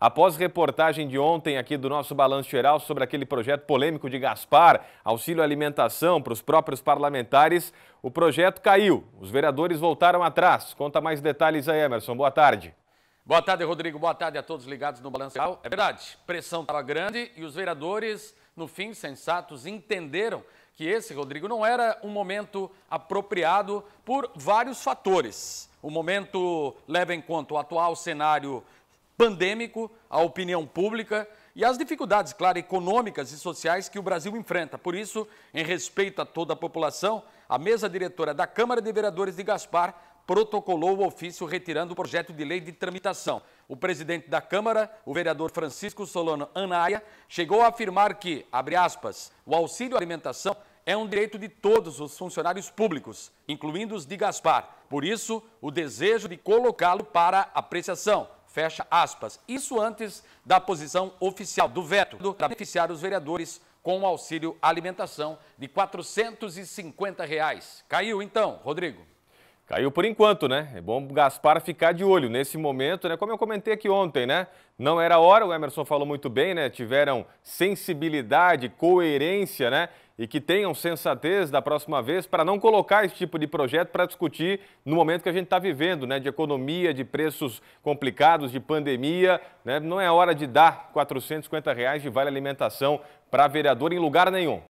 Após reportagem de ontem aqui do nosso Balanço Geral sobre aquele projeto polêmico de Gaspar, auxílio alimentação para os próprios parlamentares, o projeto caiu. Os vereadores voltaram atrás. Conta mais detalhes aí, Emerson. Boa tarde. Boa tarde, Rodrigo. Boa tarde a todos ligados no Balanço Geral. É verdade, pressão estava grande e os vereadores, no fim, sensatos, entenderam que esse, Rodrigo, não era um momento apropriado por vários fatores. O momento leva em conta o atual cenário pandêmico, a opinião pública e as dificuldades, claro, econômicas e sociais que o Brasil enfrenta. Por isso, em respeito a toda a população, a mesa diretora da Câmara de Vereadores de Gaspar protocolou o ofício retirando o projeto de lei de tramitação. O presidente da Câmara, o vereador Francisco Solano Anaia, chegou a afirmar que, abre aspas, o auxílio alimentação é um direito de todos os funcionários públicos, incluindo os de Gaspar. Por isso, o desejo de colocá-lo para apreciação fecha aspas. Isso antes da posição oficial do veto para beneficiar os vereadores com o auxílio alimentação de R$ 450. Reais. Caiu então, Rodrigo. Caiu por enquanto, né? É bom o Gaspar ficar de olho nesse momento, né? Como eu comentei aqui ontem, né? Não era hora, o Emerson falou muito bem, né? Tiveram sensibilidade, coerência, né? E que tenham sensatez da próxima vez para não colocar esse tipo de projeto para discutir no momento que a gente está vivendo, né? De economia, de preços complicados, de pandemia, né? Não é hora de dar R$ 450 reais de vale alimentação para vereador em lugar nenhum.